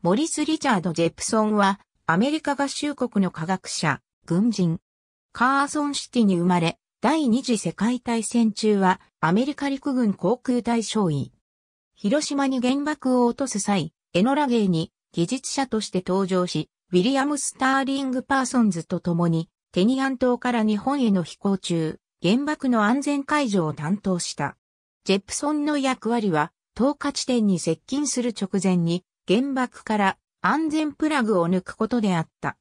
モリス・リチャード・ジェプソンは、アメリカ合衆国の科学者、軍人。カーソンシティに生まれ、第二次世界大戦中は、アメリカ陸軍航空隊少尉。広島に原爆を落とす際、エノラゲーに技術者として登場し、ウィリアム・スターリング・パーソンズと共に、テニアン島から日本への飛行中、原爆の安全解除を担当した。ジェプソンの役割は、投下地点に接近する直前に、原爆から安全プラグを抜くことであった。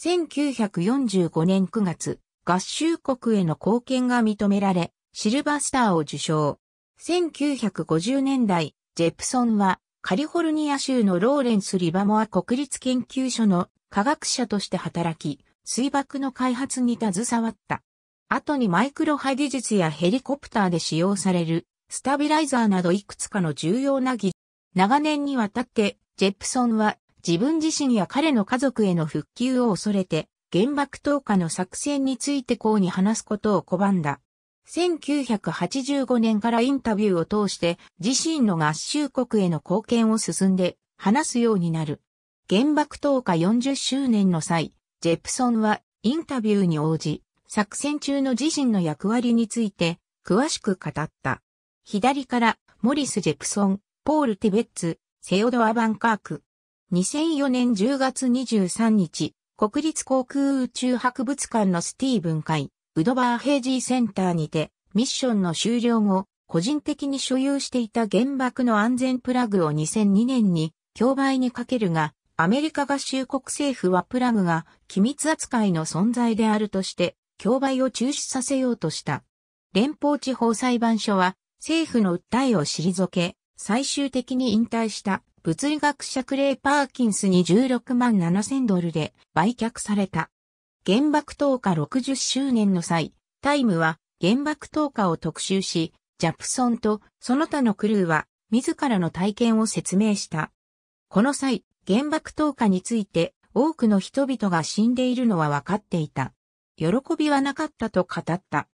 1945年9月、合衆国への貢献が認められ、シルバースターを受賞。1950年代、ジェプソンはカリフォルニア州のローレンス・リバモア国立研究所の科学者として働き、水爆の開発に携わった。後にマイクロ波技術やヘリコプターで使用されるスタビライザーなどいくつかの重要な技術。長年にわたってジェプソンは自分自身や彼の家族への復旧を恐れて原爆投下の作戦についてこうに話すことを拒んだ。1985年からインタビューを通して自身の合衆国への貢献を進んで話すようになる。原爆投下40周年の際、ジェプソンはインタビューに応じ、作戦中の自身の役割について詳しく語った。左からモリス・ジェプソン、ポール・ティベッツ、セオドア・バンカーク。2004年10月23日、国立航空宇宙博物館のスティーブン会、ウドバーヘイジーセンターにて、ミッションの終了後、個人的に所有していた原爆の安全プラグを2002年に、競売にかけるが、アメリカ合衆国政府はプラグが機密扱いの存在であるとして、競売を中止させようとした。連邦地方裁判所は、政府の訴えを退け、最終的に引退した物理学者クレイ・パーキンスに16万7000ドルで売却された。原爆投下60周年の際、タイムは原爆投下を特集し、ジャプソンとその他のクルーは自らの体験を説明した。この際、原爆投下について多くの人々が死んでいるのは分かっていた。喜びはなかったと語った。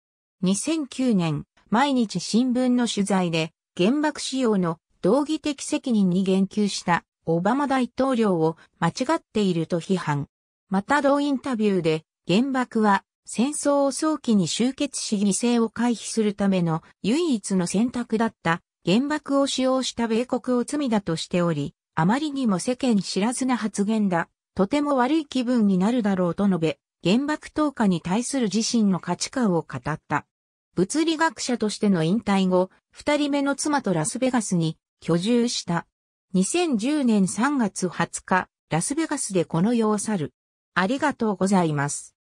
2009年、毎日新聞の取材で原爆使用の道義的責任に言及したオバマ大統領を間違っていると批判。また同インタビューで原爆は戦争を早期に終結し犠牲を回避するための唯一の選択だった原爆を使用した米国を罪だとしており、あまりにも世間知らずな発言だ。とても悪い気分になるだろうと述べ、原爆投下に対する自身の価値観を語った。物理学者としての引退後、二人目の妻とラスベガスに居住した。2010年3月20日、ラスベガスでこの世を去る。ありがとうございます。